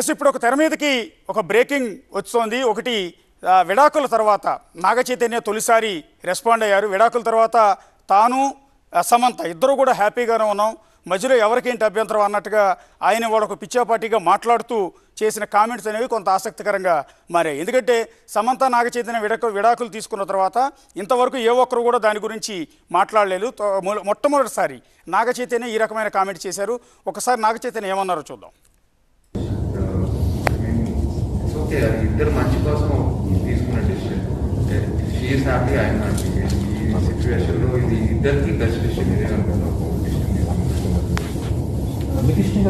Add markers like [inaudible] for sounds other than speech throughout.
Yes ఇప్పుడు ఒక తెర మీదకి ఒక బ్రేకింగ్ వస్తోంది ఒకటి విడాకుల తర్వాత నాగ చైతన్య తొలిసారి రెస్పాండ్ అయ్యారు విడాకుల తర్వాత తాను సమంత ఇద్దరు కూడా హ్యాపీగానే ఉన్నాం మధ్యలో ఎవరికేంటి అభ్యంతరం అన్నట్టుగా ఆయన వాళ్ళకు పిచ్చాపాటిగా మాట్లాడుతూ చేసిన కామెంట్స్ అనేవి కొంత ఆసక్తికరంగా మారాయి ఎందుకంటే సమంత నాగచైతన్య విడాకు విడాకులు తీసుకున్న తర్వాత ఇంతవరకు ఏ ఒక్కరు కూడా దాని గురించి మాట్లాడలేదు మొట్టమొదటిసారి నాగచైతన్య ఈ రకమైన కామెంట్ చేశారు ఒకసారి నాగచైతన్య ఏమన్నారో చూద్దాం ఇద్దరు మంచి కోసం తీసుకున్న డిసిషన్ షీఈస్ హ్యాపీ ఆయన హ్యాపీ ఈ సిచ్యువేషన్లో ఇది ఇద్దరికి బెస్ట్ డిసిషన్ ఇదే అనుకుంటున్నాను డిసిషన్ తీసుకున్నాను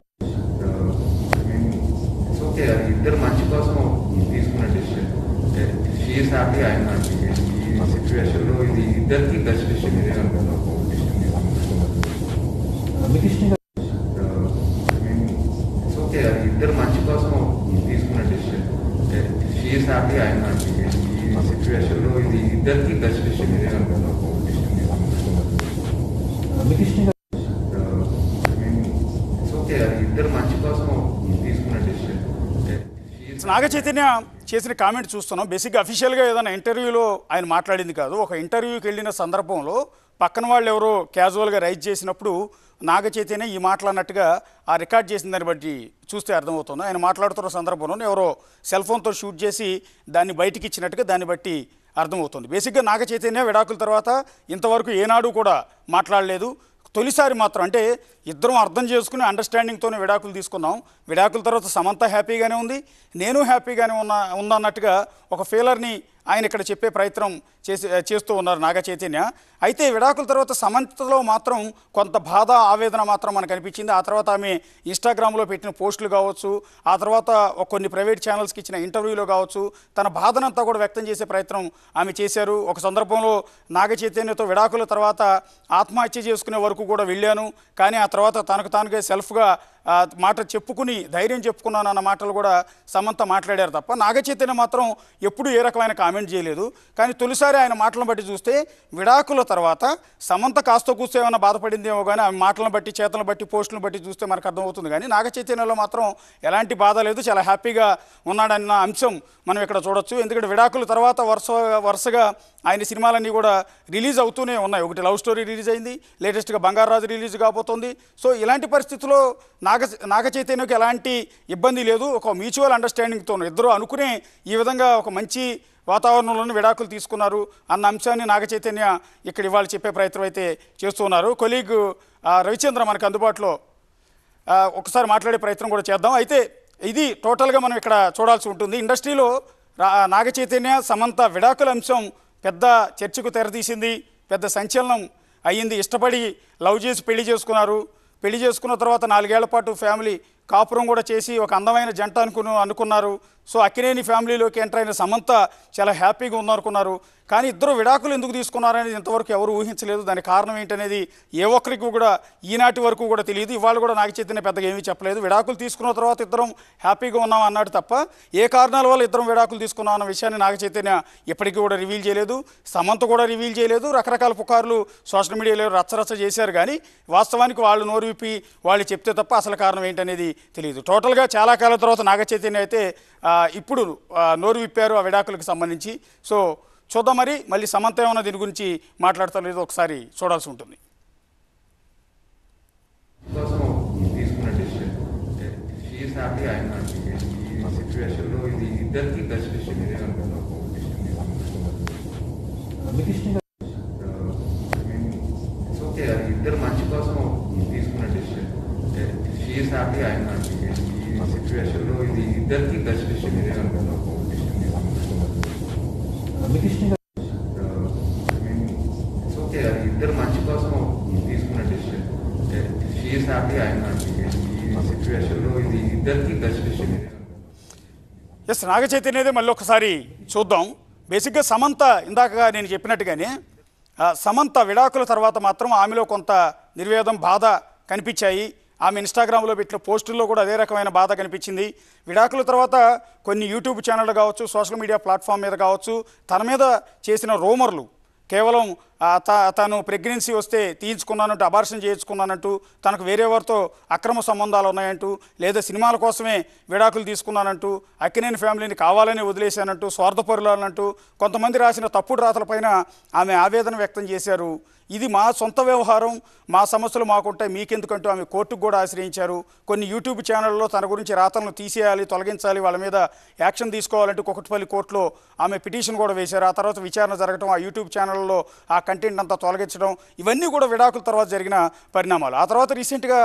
ఈజ్ ఇద్దరికి బెస్ట్ విషయం నాగ చైతన్య చేసిన కామెంట్ చూస్తున్నాం బేసిక్గా అఫీషియల్గా ఏదైనా ఇంటర్వ్యూలో ఆయన మాట్లాడింది కాదు ఒక ఇంటర్వ్యూకి వెళ్ళిన సందర్భంలో పక్కన వాళ్ళు ఎవరో క్యాజువల్గా రైజ్ చేసినప్పుడు నాగ చైతన్య ఈ మాట్లాడినట్టుగా ఆ రికార్డ్ చేసిన దాన్ని బట్టి చూస్తే అర్థమవుతుంది ఆయన మాట్లాడుతున్న సందర్భంలో ఎవరో సెల్ ఫోన్తో షూట్ చేసి దాన్ని బయటికి ఇచ్చినట్టుగా దాన్ని బట్టి అర్థమవుతుంది బేసిక్గా నాగ చైతన్య విడాకుల తర్వాత ఇంతవరకు ఏనాడు కూడా మాట్లాడలేదు తొలిసారి మాత్రం అంటే ఇద్దరం అర్థం చేసుకుని అండర్స్టాండింగ్తోనే విడాకులు తీసుకున్నాం విడాకుల తర్వాత సమంత హ్యాపీగానే ఉంది నేను హ్యాపీగానే ఉన్నా ఉందన్నట్టుగా ఒక ఫీలర్ని ఆయన ఇక్కడ చెప్పే ప్రయత్నం చేసి చేస్తూ ఉన్నారు నాగ చైతన్య అయితే విడాకుల తర్వాత సమంతలో మాత్రం కొంత బాధ ఆవేదన మాత్రం మనకు అనిపించింది ఆ తర్వాత ఆమె ఇన్స్టాగ్రామ్లో పెట్టిన పోస్టులు కావచ్చు ఆ తర్వాత కొన్ని ప్రైవేట్ ఛానల్స్కి ఇచ్చిన ఇంటర్వ్యూలో కావచ్చు తన బాధనంతా కూడా వ్యక్తం చేసే ప్రయత్నం ఆమె చేశారు ఒక సందర్భంలో నాగ చైతన్యతో విడాకుల తర్వాత ఆత్మహత్య చేసుకునే వరకు కూడా వెళ్ళాను కానీ ఆ తర్వాత తనకు తానుగా సెల్ఫ్గా మాట చెప్పుకుని ధైర్యం చెప్పుకున్నాను అన్న మాటలు కూడా సమంత మాట్లాడారు తప్ప నాగచైతన్య మాత్రం ఎప్పుడూ ఏ రకమైన కామెంట్ చేయలేదు కానీ తొలిసారి ఆయన మాటలను బట్టి చూస్తే విడాకుల తర్వాత సమంత కాస్త కూస్తే ఏమైనా బాధపడిందేమో కానీ ఆమె మాటలను బట్టి చేతలను బట్టి పోస్టులను బట్టి చూస్తే మనకు అర్థమవుతుంది కానీ నాగచైతన్యలో మాత్రం ఎలాంటి బాధ లేదు చాలా హ్యాపీగా ఉన్నాడన్న అంశం మనం ఇక్కడ చూడొచ్చు ఎందుకంటే విడాకుల తర్వాత వరుస వరుసగా ఆయన సినిమాలన్నీ కూడా రిలీజ్ అవుతూనే ఉన్నాయి ఒకటి లవ్ స్టోరీ రిలీజ్ అయింది లేటెస్ట్గా రాజు రిలీజ్ కాబోతోంది సో ఇలాంటి పరిస్థితుల్లో నాగ నాగ చైతన్యకు ఎలాంటి ఇబ్బంది లేదు ఒక మ్యూచువల్ అండర్స్టాండింగ్తో ఇద్దరు అనుకునే ఈ విధంగా ఒక మంచి వాతావరణంలోనే విడాకులు తీసుకున్నారు అన్న అంశాన్ని నాగ చైతన్య ఇక్కడ ఇవాళ చెప్పే ప్రయత్నం అయితే చేస్తున్నారు కొలీగ్ రవిచంద్ర మనకు అందుబాటులో ఒకసారి మాట్లాడే ప్రయత్నం కూడా చేద్దాం అయితే ఇది టోటల్గా మనం ఇక్కడ చూడాల్సి ఉంటుంది ఇండస్ట్రీలో నాగ చైతన్య సమంత విడాకుల అంశం పెద్ద చర్చకు తెరతీసింది పెద్ద సంచలనం అయ్యింది ఇష్టపడి లవ్ చేసి పెళ్లి చేసుకున్నారు పెళ్లి చేసుకున్న తర్వాత నాలుగేళ్ల పాటు ఫ్యామిలీ కాపురం కూడా చేసి ఒక అందమైన జంట అనుకుని అనుకున్నారు సో అక్కినేని ఫ్యామిలీలోకి ఎంటర్ అయిన సమంత చాలా హ్యాపీగా ఉందనుకున్నారు కానీ ఇద్దరు విడాకులు ఎందుకు తీసుకున్నారనేది ఇంతవరకు ఎవరు ఊహించలేదు దాని కారణం ఏంటనేది ఏ ఒక్కరికి కూడా ఈనాటి వరకు కూడా తెలియదు ఇవాళ కూడా నాకు చైతన్య పెద్దగా ఏమీ చెప్పలేదు విడాకులు తీసుకున్న తర్వాత ఇద్దరం హ్యాపీగా ఉన్నాం అన్నాడు తప్ప ఏ కారణాల వల్ల ఇద్దరం విడాకులు తీసుకున్నాం అన్న విషయాన్ని నాకు చైతన్య ఇప్పటికీ కూడా రివీల్ చేయలేదు సమంత కూడా రివీల్ చేయలేదు రకరకాల పుకార్లు సోషల్ మీడియాలో రచ్చరచ్చ చేశారు కానీ వాస్తవానికి వాళ్ళు నోరు విప్పి వాళ్ళు చెప్తే తప్ప అసలు కారణం ఏంటనేది తెలియదు టోటల్గా చాలా కాలం తర్వాత నాగ చైతన్య అయితే ఇప్పుడు నోరు విప్పారు ఆ విడాకులకు సంబంధించి సో చూద్దాం మరి మళ్ళీ సమంత ఏమన్నా దీని గురించి మాట్లాడతాం లేదో ఒకసారి చూడాల్సి ఉంటుంది సిచ్యువేషన్లో ఇది ఇద్దరికి ఓకే అది ఇద్దరు మంచి కోసం తీసుకున్న డిసిషన్ హ్యాపీ సిచ్యువేషన్లో ఇది ఇద్దరికి ఎస్ నాగ చైతన్యదే మళ్ళీ ఒకసారి చూద్దాం బేసిక్గా సమంత ఇందాక నేను చెప్పినట్టుగానే సమంత విడాకుల తర్వాత మాత్రం ఆమెలో కొంత నిర్వేదం బాధ కనిపించాయి ఆమె ఇన్స్టాగ్రామ్లో పెట్టిన పోస్టుల్లో కూడా అదే రకమైన బాధ కనిపించింది విడాకుల తర్వాత కొన్ని యూట్యూబ్ ఛానళ్ళు కావచ్చు సోషల్ మీడియా ప్లాట్ఫామ్ మీద కావచ్చు తన మీద చేసిన రోమర్లు కేవలం తను ప్రెగ్నెన్సీ వస్తే తీయించుకున్నానంటూ అబార్షన్ చేయించుకున్నానంటూ తనకు వేరేవారితో అక్రమ సంబంధాలు ఉన్నాయంటూ లేదా సినిమాల కోసమే విడాకులు తీసుకున్నానంటూ అక్కినేని ఫ్యామిలీని కావాలని వదిలేశానంటూ స్వార్థపరులానంటూ కొంతమంది రాసిన తప్పుడు రాతలపైన ఆమె ఆవేదన వ్యక్తం చేశారు ఇది మా సొంత వ్యవహారం మా సమస్యలు మాకుంటాయి మీకెందుకంటూ ఆమె కోర్టుకు కూడా ఆశ్రయించారు కొన్ని యూట్యూబ్ ఛానళ్ళలో తన గురించి రాతలను తీసేయాలి తొలగించాలి వాళ్ళ మీద యాక్షన్ తీసుకోవాలంటే కొకటిపల్లి కోర్టులో ఆమె పిటిషన్ కూడా వేశారు ఆ తర్వాత విచారణ జరగడం ఆ యూట్యూబ్ ఛానళ్ళలో ఆ కంటెంట్ అంతా తొలగించడం ఇవన్నీ కూడా విడాకుల తర్వాత జరిగిన పరిణామాలు ఆ తర్వాత రీసెంట్గా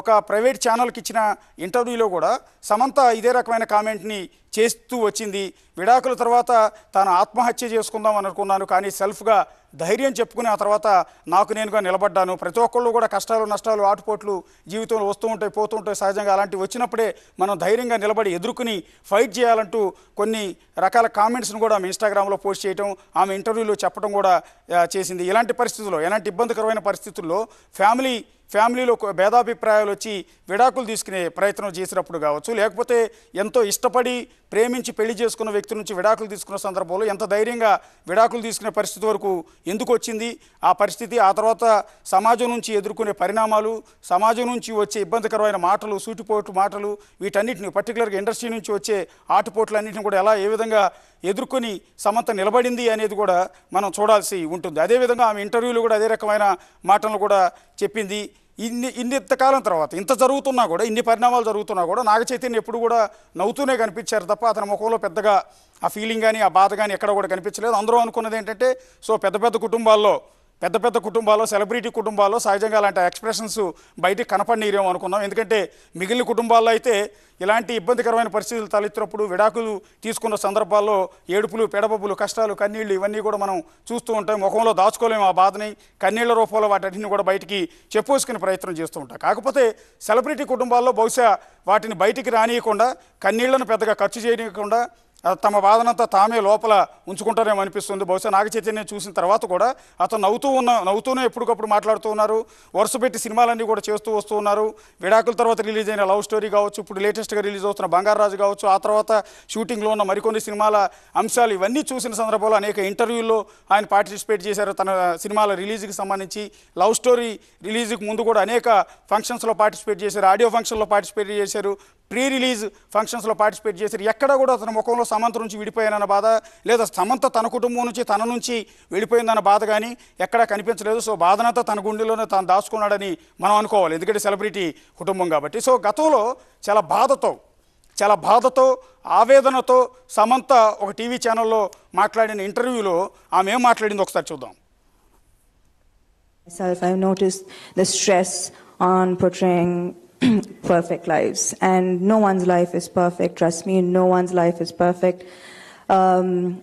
ఒక ప్రైవేట్ ఛానల్కి ఇచ్చిన ఇంటర్వ్యూలో కూడా సమంత ఇదే రకమైన కామెంట్ని చేస్తూ వచ్చింది విడాకుల తర్వాత తాను ఆత్మహత్య చేసుకుందాం అనుకున్నాను కానీ సెల్ఫ్గా ధైర్యం చెప్పుకుని ఆ తర్వాత నాకు నేనుగా నిలబడ్డాను ప్రతి ఒక్కళ్ళు కూడా కష్టాలు నష్టాలు ఆటుపోట్లు జీవితంలో వస్తూ ఉంటాయి పోతూ ఉంటాయి సహజంగా అలాంటివి వచ్చినప్పుడే మనం ధైర్యంగా నిలబడి ఎదుర్కొని ఫైట్ చేయాలంటూ కొన్ని రకాల కామెంట్స్ను కూడా ఆమె ఇన్స్టాగ్రామ్లో పోస్ట్ చేయటం ఆమె ఇంటర్వ్యూలో చెప్పడం కూడా చేసింది ఇలాంటి పరిస్థితుల్లో ఎలాంటి ఇబ్బందికరమైన పరిస్థితుల్లో ఫ్యామిలీ ఫ్యామిలీలో భేదాభిప్రాయాలు వచ్చి విడాకులు తీసుకునే ప్రయత్నం చేసినప్పుడు కావచ్చు లేకపోతే ఎంతో ఇష్టపడి ప్రేమించి పెళ్లి చేసుకున్న వ్యక్తి నుంచి విడాకులు తీసుకున్న సందర్భంలో ఎంత ధైర్యంగా విడాకులు తీసుకునే పరిస్థితి వరకు ఎందుకు వచ్చింది ఆ పరిస్థితి ఆ తర్వాత సమాజం నుంచి ఎదుర్కొనే పరిణామాలు సమాజం నుంచి వచ్చే ఇబ్బందికరమైన మాటలు సూటిపోటు మాటలు వీటన్నిటిని పర్టికులర్గా ఇండస్ట్రీ నుంచి వచ్చే ఆటుపోట్లన్నింటిని కూడా ఎలా ఏ విధంగా ఎదుర్కొని సమంత నిలబడింది అనేది కూడా మనం చూడాల్సి ఉంటుంది అదేవిధంగా ఆమె ఇంటర్వ్యూలు కూడా అదే రకమైన మాటలు కూడా చెప్పింది ఇన్ని ఇన్ని ఇంతకాలం తర్వాత ఇంత జరుగుతున్నా కూడా ఇన్ని పరిణామాలు జరుగుతున్నా కూడా నాగ చైతన్య ఎప్పుడు కూడా నవ్వుతూనే కనిపించారు తప్ప అతని ముఖంలో పెద్దగా ఆ ఫీలింగ్ కానీ ఆ బాధ కానీ ఎక్కడ కూడా కనిపించలేదు అందరూ అనుకున్నది ఏంటంటే సో పెద్ద పెద్ద కుటుంబాల్లో పెద్ద పెద్ద కుటుంబాల్లో సెలబ్రిటీ కుటుంబాల్లో సహజంగా అలాంటి ఎక్స్ప్రెషన్స్ బయటికి కనపడినీరేమో అనుకున్నాం ఎందుకంటే మిగిలిన కుటుంబాల్లో అయితే ఇలాంటి ఇబ్బందికరమైన పరిస్థితులు తలెత్తినప్పుడు విడాకులు తీసుకున్న సందర్భాల్లో ఏడుపులు పెడబబ్బులు కష్టాలు కన్నీళ్లు ఇవన్నీ కూడా మనం చూస్తూ ఉంటాం ముఖంలో దాచుకోలేము ఆ బాధని కన్నీళ్ల రూపంలో వాటిని కూడా బయటికి చెప్పుసుకునే ప్రయత్నం చేస్తూ ఉంటాం కాకపోతే సెలబ్రిటీ కుటుంబాల్లో బహుశా వాటిని బయటికి రానియకుండా కన్నీళ్లను పెద్దగా ఖర్చు చేయకుండా తమ బాధనంతా తామే లోపల ఉంచుకుంటారేమో అనిపిస్తుంది బహుశా నాగ చైతన్యం చూసిన తర్వాత కూడా అతను నవ్వుతూ ఉన్న నవ్వుతూనే ఎప్పటికప్పుడు మాట్లాడుతూ ఉన్నారు వరుస పెట్టి సినిమాలన్నీ కూడా చేస్తూ వస్తూ ఉన్నారు విడాకుల తర్వాత రిలీజ్ అయిన లవ్ స్టోరీ కావచ్చు ఇప్పుడు లేటెస్ట్గా రిలీజ్ అవుతున్న బంగారరాజు కావచ్చు ఆ తర్వాత షూటింగ్లో ఉన్న మరికొన్ని సినిమాల అంశాలు ఇవన్నీ చూసిన సందర్భంలో అనేక ఇంటర్వ్యూల్లో ఆయన పార్టిసిపేట్ చేశారు తన సినిమాల రిలీజ్కి సంబంధించి లవ్ స్టోరీ రిలీజ్కి ముందు కూడా అనేక ఫంక్షన్స్లో పార్టిసిపేట్ చేశారు ఆడియో ఫంక్షన్లో పార్టిసిపేట్ చేశారు ప్రీ రిలీజ్ ఫంక్షన్స్లో పార్టిసిపేట్ చేశారు ఎక్కడ కూడా అతని ముఖంలో సమంత నుంచి విడిపోయానన్న బాధ లేదా సమంత తన కుటుంబం నుంచి తన నుంచి వెళ్ళిపోయిందన్న బాధ కానీ ఎక్కడా కనిపించలేదు సో బాధనంతా తన గుండెలోనే తను దాచుకున్నాడని మనం అనుకోవాలి ఎందుకంటే సెలబ్రిటీ కుటుంబం కాబట్టి సో గతంలో చాలా బాధతో చాలా బాధతో ఆవేదనతో సమంత ఒక టీవీ ఛానల్లో మాట్లాడిన ఇంటర్వ్యూలో ఆమె ఏం మాట్లాడింది ఒకసారి చూద్దాం Myself, I've noticed the stress on portraying [clears throat] perfect lives. And no one's life is perfect, trust me, no one's life is perfect. Um,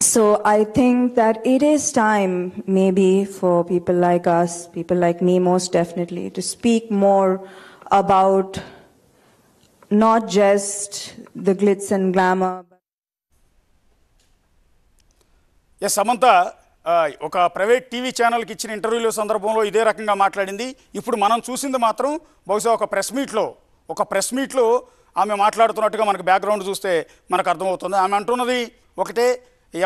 so I think that it is time, maybe, for people like us, people like me, most definitely, to speak more about not just the glitz and glamour. Yes, Samantha, ఒక private TV ఛానల్కి ఇచ్చిన ఇంటర్వ్యూల సందర్భంలో ఇదే రకంగా మాట్లాడింది ఇప్పుడు మనం చూసింది మాత్రం బహుశా ఒక ప్రెస్ మీట్లో ఒక ప్రెస్ మీట్లో ఆమె మాట్లాడుతున్నట్టుగా మనకు బ్యాక్గ్రౌండ్ చూస్తే మనకు అర్థమవుతుంది ఆమె అంటున్నది ఒకటే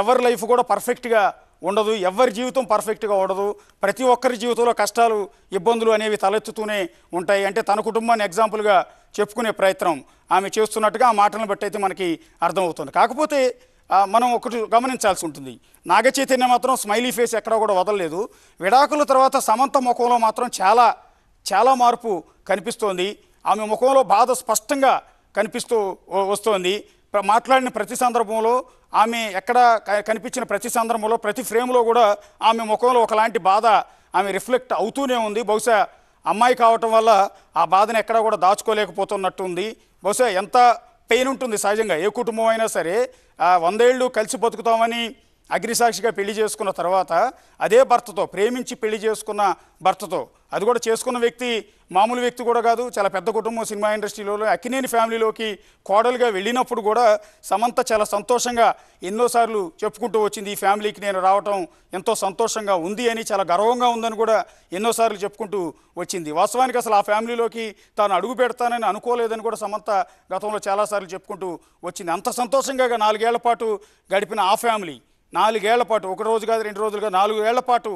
ఎవరి లైఫ్ కూడా పర్ఫెక్ట్గా ఉండదు ఎవరి జీవితం పర్ఫెక్ట్గా ఉండదు ప్రతి ఒక్కరి జీవితంలో కష్టాలు ఇబ్బందులు అనేవి తలెత్తుతూనే ఉంటాయి అంటే తన కుటుంబాన్ని ఎగ్జాంపుల్గా చెప్పుకునే ప్రయత్నం ఆమె చేస్తున్నట్టుగా ఆ మాటలను బట్టి అయితే మనకి అర్థమవుతుంది కాకపోతే మనం ఒకటి గమనించాల్సి ఉంటుంది నాగ చైతన్య మాత్రం స్మైలీ ఫేస్ ఎక్కడా కూడా వదలలేదు విడాకుల తర్వాత సమంత ముఖంలో మాత్రం చాలా చాలా మార్పు కనిపిస్తోంది ఆమె ముఖంలో బాధ స్పష్టంగా కనిపిస్తూ వస్తోంది మాట్లాడిన ప్రతి సందర్భంలో ఆమె ఎక్కడ కనిపించిన ప్రతి సందర్భంలో ప్రతి ఫ్రేమ్లో కూడా ఆమె ముఖంలో ఒకలాంటి బాధ ఆమె రిఫ్లెక్ట్ అవుతూనే ఉంది బహుశా అమ్మాయి కావటం వల్ల ఆ బాధను ఎక్కడా కూడా దాచుకోలేకపోతున్నట్టుంది బహుశా ఎంత పెయిన్ ఉంటుంది సహజంగా ఏ కుటుంబం అయినా సరే వందేళ్ళు కలిసి బతుకుతామని అగ్నిసాక్షిగా పెళ్లి చేసుకున్న తర్వాత అదే భర్తతో ప్రేమించి పెళ్లి చేసుకున్న భర్తతో అది కూడా చేసుకున్న వ్యక్తి మామూలు వ్యక్తి కూడా కాదు చాలా పెద్ద కుటుంబం సినిమా ఇండస్ట్రీలో అక్కినేని ఫ్యామిలీలోకి కోడలుగా వెళ్ళినప్పుడు కూడా సమంత చాలా సంతోషంగా ఎన్నోసార్లు చెప్పుకుంటూ వచ్చింది ఈ ఫ్యామిలీకి నేను రావటం ఎంతో సంతోషంగా ఉంది అని చాలా గర్వంగా ఉందని కూడా ఎన్నోసార్లు చెప్పుకుంటూ వచ్చింది వాస్తవానికి అసలు ఆ ఫ్యామిలీలోకి తాను అడుగు పెడతానని అనుకోలేదని కూడా సమంత గతంలో చాలాసార్లు చెప్పుకుంటూ వచ్చింది అంత సంతోషంగా నాలుగేళ్ల పాటు గడిపిన ఆ ఫ్యామిలీ నాలుగేళ్ల పాటు ఒక రోజు కాదు రెండు రోజులుగా నాలుగు ఏళ్ల పాటు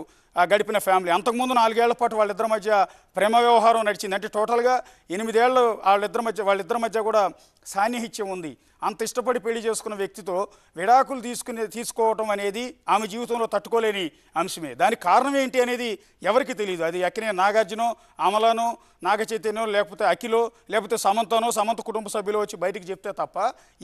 గడిపిన ఫ్యామిలీ అంతకుముందు నాలుగేళ్ల పాటు వాళ్ళిద్దరి మధ్య ప్రేమ వ్యవహారం నడిచింది అంటే టోటల్గా ఎనిమిదేళ్ళు వాళ్ళిద్దరి మధ్య వాళ్ళిద్దరి మధ్య కూడా సాన్నిహిత్యం ఉంది అంత ఇష్టపడి పెళ్లి చేసుకున్న వ్యక్తితో విడాకులు తీసుకునే తీసుకోవటం అనేది ఆమె జీవితంలో తట్టుకోలేని అంశమే దానికి కారణం ఏంటి అనేది ఎవరికి తెలియదు అది అక్కినే నాగార్జునో అమలనో నాగ లేకపోతే అఖిలో లేకపోతే సమంతనో సమంత కుటుంబ సభ్యులు వచ్చి బయటికి చెప్తే తప్ప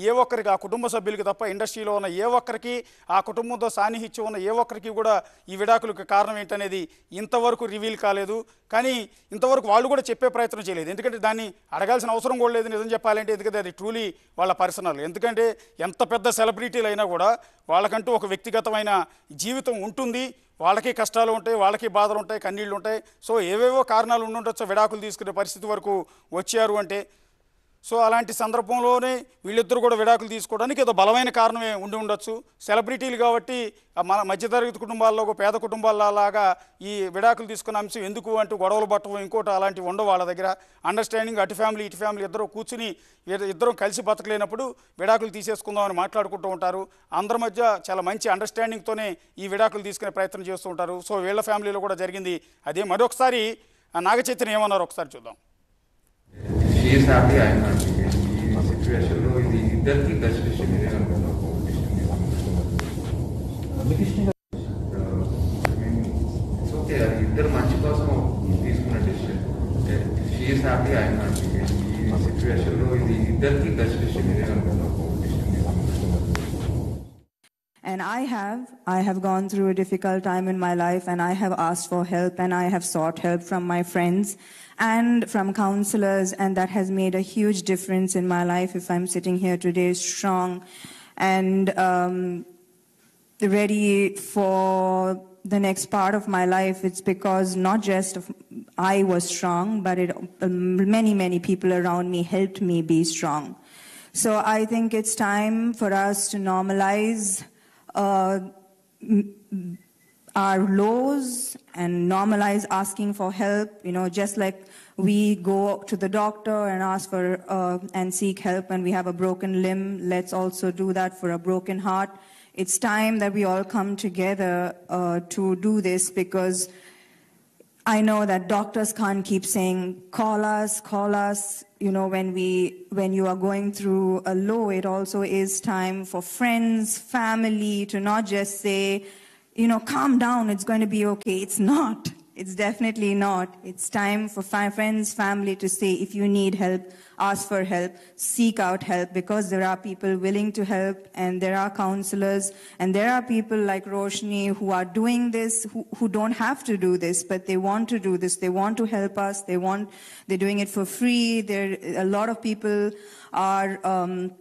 ఏ ఒక్కరికి ఆ కుటుంబ సభ్యులకి తప్ప ఇండస్ట్రీలో ఉన్న ఏ ఒక్కరికి ఆ కుటుంబంతో సాన్నిహిత్యం ఉన్న ఏ ఒక్కరికి కూడా ఈ విడాకులకు కారణం అనేది ఇంతవరకు రివీల్ కాలేదు కానీ ఇంతవరకు వాళ్ళు కూడా చెప్పే ప్రయత్నం చేయలేదు ఎందుకంటే దాన్ని అడగాల్సిన అవసరం కూడా లేదు నిజం చెప్పాలంటే ఎందుకంటే అది ట్రూలీ వాళ్ళ పర్సనల్ ఎందుకంటే ఎంత పెద్ద సెలబ్రిటీలు అయినా కూడా వాళ్ళకంటూ ఒక వ్యక్తిగతమైన జీవితం ఉంటుంది వాళ్ళకి కష్టాలు ఉంటాయి వాళ్ళకి బాధలు ఉంటాయి కన్నీళ్ళు ఉంటాయి సో ఏవేవో కారణాలు ఉండుండొచ్చో విడాకులు తీసుకునే పరిస్థితి వరకు వచ్చారు అంటే సో అలాంటి సందర్భంలోనే వీళ్ళిద్దరూ కూడా విడాకులు తీసుకోవడానికి ఏదో బలమైన కారణమే ఉండి ఉండొచ్చు సెలబ్రిటీలు కాబట్టి మన మధ్యతరగతి కుటుంబాల్లో పేద కుటుంబాలలాగా ఈ విడాకులు తీసుకున్న అంశం ఎందుకు అంటూ గొడవలు పట్టడం ఇంకోటి అలాంటివి ఉండవు వాళ్ళ దగ్గర అండర్స్టాండింగ్ అటు ఫ్యామిలీ ఇటు ఫ్యామిలీ ఇద్దరు కూర్చుని ఇద్దరం కలిసి బతకలేనప్పుడు విడాకులు తీసేసుకుందాం అని మాట్లాడుకుంటూ ఉంటారు అందరి మధ్య చాలా మంచి అండర్స్టాండింగ్తోనే ఈ విడాకులు తీసుకునే ప్రయత్నం చేస్తూ ఉంటారు సో వీళ్ళ ఫ్యామిలీలో కూడా జరిగింది అదే మరొకసారి నాగచైతన్య ఏమన్నారు ఒకసారి చూద్దాం Yes, hardly I am not. The situation no is easy. That the constitution is on the competition. ఇద్దరు మంచి కోసం తీసుకున్న decision she is happy I'm happy ఈ సిచ్యువేషన్లో ఇది ఇద్దరికి బెస్ట్ డెసిషన్ ఇదే అనుకున్నాను and I have, I have gone through a difficult time in my life and I have asked for help and I have sought help from my friends and from counselors and that has made a huge difference in my life if I'm sitting here today strong and um, ready for the next part of my life it's because not just I was strong but it, um, many many people around me helped me be strong so I think it's time for us to normalize uh, our laws and normalize asking for help, you know, just like we go to the doctor and ask for uh, and seek help when we have a broken limb. Let's also do that for a broken heart. It's time that we all come together uh, to do this because I know that doctors can't keep saying, call us, call us. You know, when we, when you are going through a low, it also is time for friends, family to not just say, you know, calm down, it's going to be okay. It's not. It's definitely not. It's time for fi friends, family to say, if you need help, ask for help, seek out help, because there are people willing to help, and there are counselors, and there are people like Roshni who are doing this, who, who don't have to do this, but they want to do this. They want to help us. They want, they're doing it for free. There, a lot of people are um,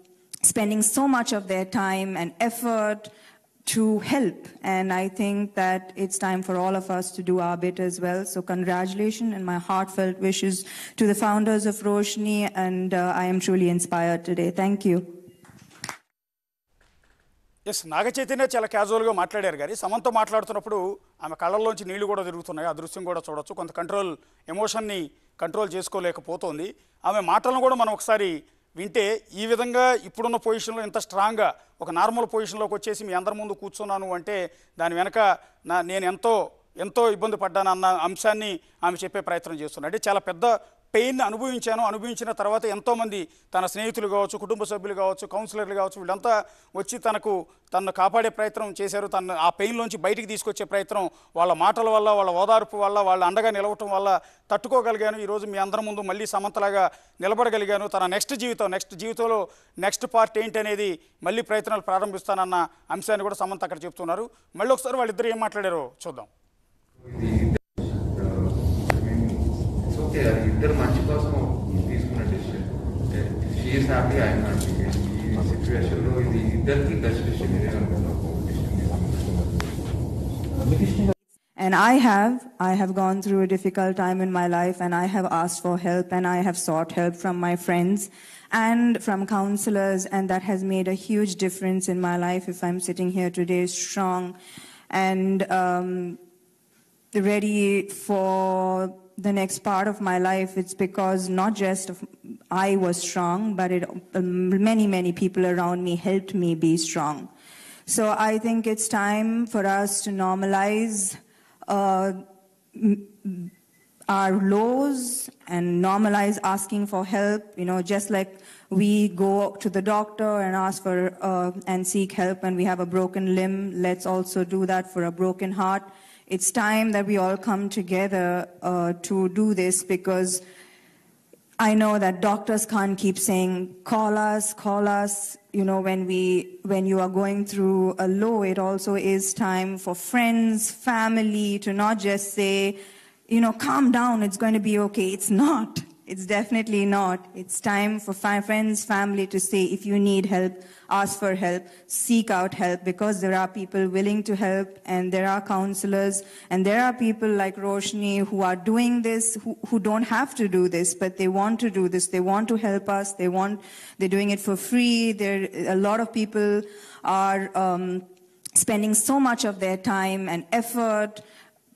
spending so much of their time and effort to help. And I think that it's time for all of us to do our bit as well. So congratulations and my heartfelt wishes to the founders of Roshni. And uh, I am truly inspired today. Thank you. Yes Naga Chaitanya చాలా క్యాజువల్గా మాట్లాడారు కానీ సమంతో మాట్లాడుతున్నప్పుడు ఆమె కళ్ళల్లోంచి నీళ్లు కూడా తిరుగుతున్నాయి ఆ దృశ్యం కూడా చూడొచ్చు కొంత కంట్రోల్ ఎమోషన్ని కంట్రోల్ చేసుకోలేకపోతుంది ఆమె మాటలను కూడా మనం ఒకసారి వింటే ఈ విధంగా ఇప్పుడున్న పొజిషన్లో ఇంత స్ట్రాంగ్గా ఒక నార్మల్ పొజిషన్లోకి వచ్చేసి మీ అందరి ముందు కూర్చున్నాను అంటే దాని వెనక నా నేను ఎంతో ఎంతో ఇబ్బంది పడ్డాను అన్న అంశాన్ని ఆమె చెప్పే ప్రయత్నం చేస్తున్నాను అంటే చాలా పెద్ద పెయిన్ అనుభవించాను అనుభవించిన తర్వాత ఎంతోమంది తన స్నేహితులు కావచ్చు కుటుంబ సభ్యులు కావచ్చు కౌన్సిలర్లు కావచ్చు వీళ్ళంతా వచ్చి తనకు తనను కాపాడే ప్రయత్నం చేశారు తన ఆ పెయిన్లోంచి బయటికి తీసుకొచ్చే ప్రయత్నం వాళ్ళ మాటల వల్ల వాళ్ళ ఓదార్పు వల్ల వాళ్ళ అండగా నిలవటం వల్ల తట్టుకోగలిగాను ఈరోజు మీ అందరి ముందు మళ్ళీ సమంతలాగా నిలబడగలిగాను తన నెక్స్ట్ జీవితం నెక్స్ట్ జీవితంలో నెక్స్ట్ పార్ట్ ఏంటి అనేది మళ్ళీ ప్రయత్నాలు ప్రారంభిస్తానన్న అంశాన్ని కూడా సమంత అక్కడ చెప్తున్నారు మళ్ళీ ఒకసారి వాళ్ళిద్దరు ఏం మాట్లాడారో చూద్దాం ఇద్దరు మంచి కోసం తీసుకున్న decision she is happy I'm happy ఈ సిచ్యువేషన్లో ఇది ఇద్దరికి బెస్ట్ డెసిషన్ ఇదే And I have, I have gone through a difficult time in my life and I have asked for help and I have sought help from my friends and from counselors and that has made a huge difference in my life if I'm sitting here today strong and um, ready for the next part of my life, it's because not just I was strong, but it, um, many, many people around me helped me be strong. So I think it's time for us to normalize uh, our laws and normalize asking for help. You know, just like we go to the doctor and ask for uh, and seek help when we have a broken limb, let's also do that for a broken heart. It's time that we all come together uh, to do this because I know that doctors can't keep saying, call us, call us. You know, when we, when you are going through a low, it also is time for friends, family to not just say, you know, calm down, it's going to be okay. It's not. It's definitely not. It's time for fi- friends, family to say, if you need help, ask for help, seek out help, because there are people willing to help, and there are counselors, and there are people like Roshni who are doing this, who, who don't have to do this, but they want to do this. They want to help us. They want, they're doing it for free. There, a lot of people are, um, spending so much of their time and effort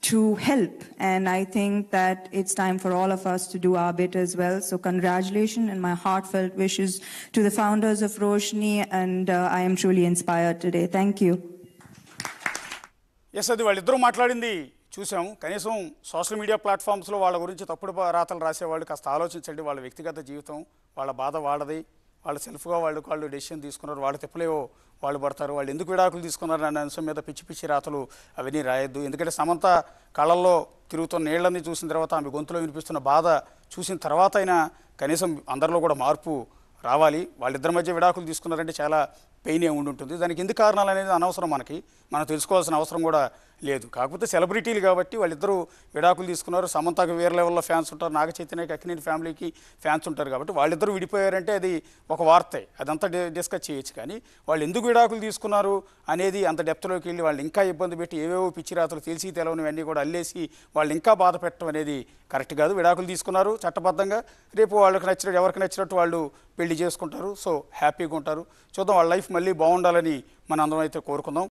to help. And I think that it's time for all of us to do our bit as well. So congratulations and my heartfelt wishes to the founders of Roshni. And uh, I am truly inspired today. Thank you. Yes అది వాళ్ళిద్దరూ మాట్లాడింది చూసాం కనీసం social media ప్లాట్ఫామ్స్లో వాళ్ళ గురించి తప్పుడు రాతలు రాసేవాళ్ళు కాస్త ఆలోచించండి వాళ్ళ వ్యక్తిగత జీవితం వాళ్ళ బాధ వాళ్ళది వాళ్ళ సెల్ఫ్గా వాళ్ళు వాళ్ళు డెసిషన్ తీసుకున్నారు వాళ్ళు తెప్పలేవో వాళ్ళు పడతారు వాళ్ళు ఎందుకు విడాకులు తీసుకున్నారు అనే అంశం మీద పిచ్చి పిచ్చి రాతలు అవన్నీ రాయొద్దు ఎందుకంటే సమంత కళల్లో తిరుగుతున్న నీళ్ళని చూసిన తర్వాత ఆమె గొంతులో వినిపిస్తున్న బాధ చూసిన తర్వాత అయినా కనీసం అందరిలో కూడా మార్పు రావాలి వాళ్ళిద్దరి మధ్య విడాకులు తీసుకున్నారంటే చాలా పెయిన్ ఉండి ఉంటుంది దానికి ఎందుకు కారణాలు అనేది అనవసరం మనకి మనం తెలుసుకోవాల్సిన అవసరం కూడా లేదు కాకపోతే సెలబ్రిటీలు కాబట్టి వాళ్ళిద్దరూ విడాకులు తీసుకున్నారు సమంతకు వేర్ లెవెల్లో ఫ్యాన్స్ ఉంటారు నాగ చైతన్యకి అక్కినేని ఫ్యామిలీకి ఫ్యాన్స్ ఉంటారు కాబట్టి వాళ్ళిద్దరూ విడిపోయారంటే అది ఒక వార్తే అదంతా డిస్కస్ చేయొచ్చు కానీ వాళ్ళు ఎందుకు విడాకులు తీసుకున్నారు అనేది అంత డెప్త్లోకి వెళ్ళి వాళ్ళు ఇంకా ఇబ్బంది పెట్టి ఏవేవో పిచ్చి రాత్రులు తెలిసి తెలవనివన్నీ కూడా అల్లేసి వాళ్ళు ఇంకా బాధ పెట్టడం అనేది కరెక్ట్ కాదు విడాకులు తీసుకున్నారు చట్టబద్ధంగా రేపు వాళ్ళకి నచ్చినట్టు ఎవరికి నచ్చినట్టు వాళ్ళు పెళ్లి చేసుకుంటారు సో హ్యాపీగా ఉంటారు చూద్దాం వాళ్ళ లైఫ్ మళ్ళీ బాగుండాలని మనందరం అందరం అయితే కోరుకుందాం